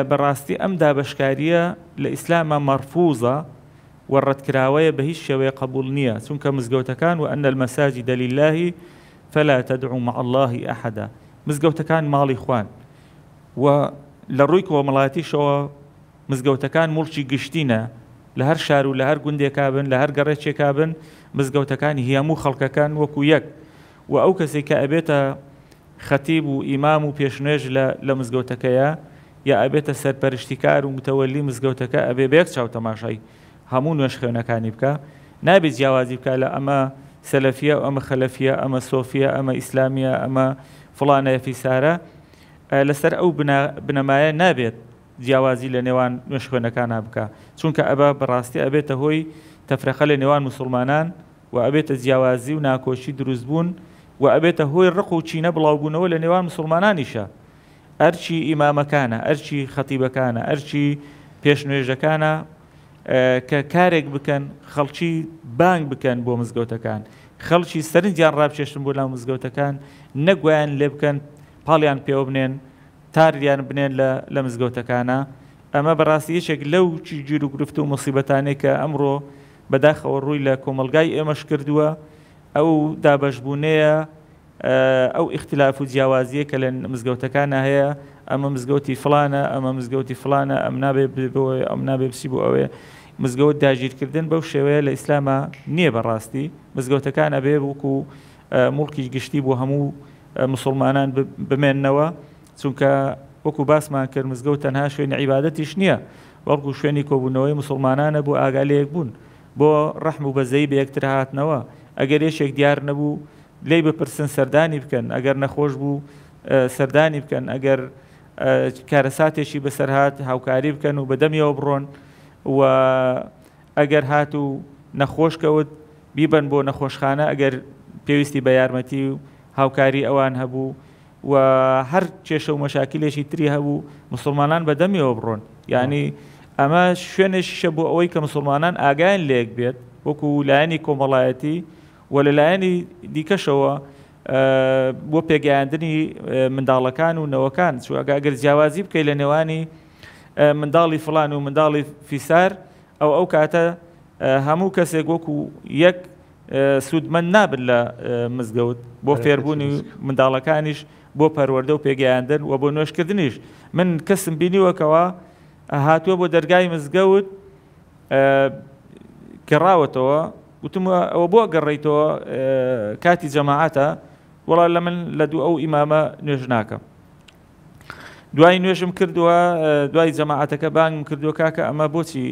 براستي أم دابشكارية لإسلام مرفوضة ورد كراوية بە هیچ قبول نية سنك مزقوتكان وأن المساجد لله فلا تدعو مع الله أحدا مزقوتكان ماڵی خوان ولرويك وملاتي ڕووی مزقوتكان مزگەوتەکان مڵکی لهر شارو لهر قندي كابن لهر هەر كابن مزقوتكان هي مو خلق كان مزگەوتەکانی هیاموو خەڵکەکان وەکو یەک و ئەو کەسێک یا ئەبێتە سەرپەرشتیکار و متەوەلی مزگەوتەکە ئەبێ بێک چاو تەماشای هەموو نوێش خێنەکانی بکە نابێت جیاوازی بکە لە ئەمە سەلەفیە و ئەمە خەلەفیە ئەمە سۆفیە ئەمە ئیسلامیە ئەمە فڵانەیەفی سارە لەسەر ئەو بنەمایە نابێت جیاوازی لە نێوان نوێش خوێنەکانە بکە چونکە ئەبا بەڕاستی ئەبێتە هۆی تەفرەخە لە نێوان مسلمانان و ئەبێتە جیاوازی و ناکۆشی دروست بوون و ئەبێتە هۆی ڕق و چینە بڵاوبوونەوە لە نێوان مسلمانانیشە ئەرچی ئیمامەکانە ئەرچی خەتیبەکانە ئەرچی پێشنوێژەکانە کە کارێک بکەن خەڵکی بانگ بکەن بۆ مزگەوتەکان خەڵکی سەرنجیان ڕابچێشن بۆ لاو مزگەوتەکان نەگویان لێ بکەن پاڵیان پێوە بنێن تاریان بنێن لە مزگەوتەکانە ئەمە بەڕاستی یەکێک لەو چی گیر و گرفت و مصیبەتانێک کە ئەمڕۆ بەداخەوە ڕووی لە کۆمەلگای ئێمەش کردووە ئەو دابەشبوونەیە ئەو اختلاف و جیاوازیە کە لە مزگەوتەکانە هەیە ئەمە مزگەوتی فلانە ئەمە مزگەوتی فلانە ئەم نابێ بۆی ئەم نابێ بسی بۆ ئەوێ مزگەوت داگیرکردن بەو شێوەیە لە ئیسلامە نییە بەڕاستی مزگەوتەکانە بێ وەکو مڵکیش گشتی بۆ هەموو مسلمانان بمێننەوە چونکە وەکو باسمان کرد مزگەوت تەنها شوێنە عیباەتیش نییە وەڵکو شوێنی کۆبوونەوەی مسلمانانە بۆ ئاگالەیەک بوون بۆ ڕەحم و بەزەی بە یەکتر هاتنەوە ئەگەر یەشێک دیار نەبوو لی بپرسن سەردانی بکەن ئەگەر نەخۆش بوو سەردانی بکەن ئەگەر کارەساتێکی بەسەرهات هاوکاری بکەن و بەدەمیەوە بڕۆن و ئەگەر هات و نەخۆشکەوت بیبن بۆ نەخۆشخانە ئەگەر پێویستی بە یارمەتی و هاوکاری ئەوان هەبوو و هەر کێشە و مەشاکلێکی تری هەبوو مسلمانان بەدەمیەوە بڕۆن یعنی ئەمە شوێنێکشە بۆ ئەوەی کە مسلمانان ئاگایان لێک بێت وەکو لایەنی کۆمەڵایەتی و لەلایەنی دیکەشەوە بۆ پێگەیاندنی منداڵەکان و نەوەکان چوەگەر جیاوازی بکەیت لە نێوانی منداڵی فلان و منداڵی فیسار ئەو ئەو کاتە هەموو کەسێک وەکو یەک سوودمەند نابن لە مزگەوت بۆ فێربوونی منداڵەکانیش بۆ پەروەەردە و پێگەیاندن و بۆ نوێشکردنیش من کەسم بینیوەکەوە هاتووە بۆ دەرگای مزگەوت کڕاوەتەوە وتم ئەوە بۆ گەڕێیتەوە کاتی جەماعاتە وڵا لە من لە دوو ئەو ئیمامە نوێژ ناکەم دوای نوێژم کردووە دوای جەماعاتەکە بانگم کردو کاکە ئەمە بۆچی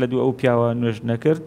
لە دوو ئەو پیاوە نوێژ نەکرد.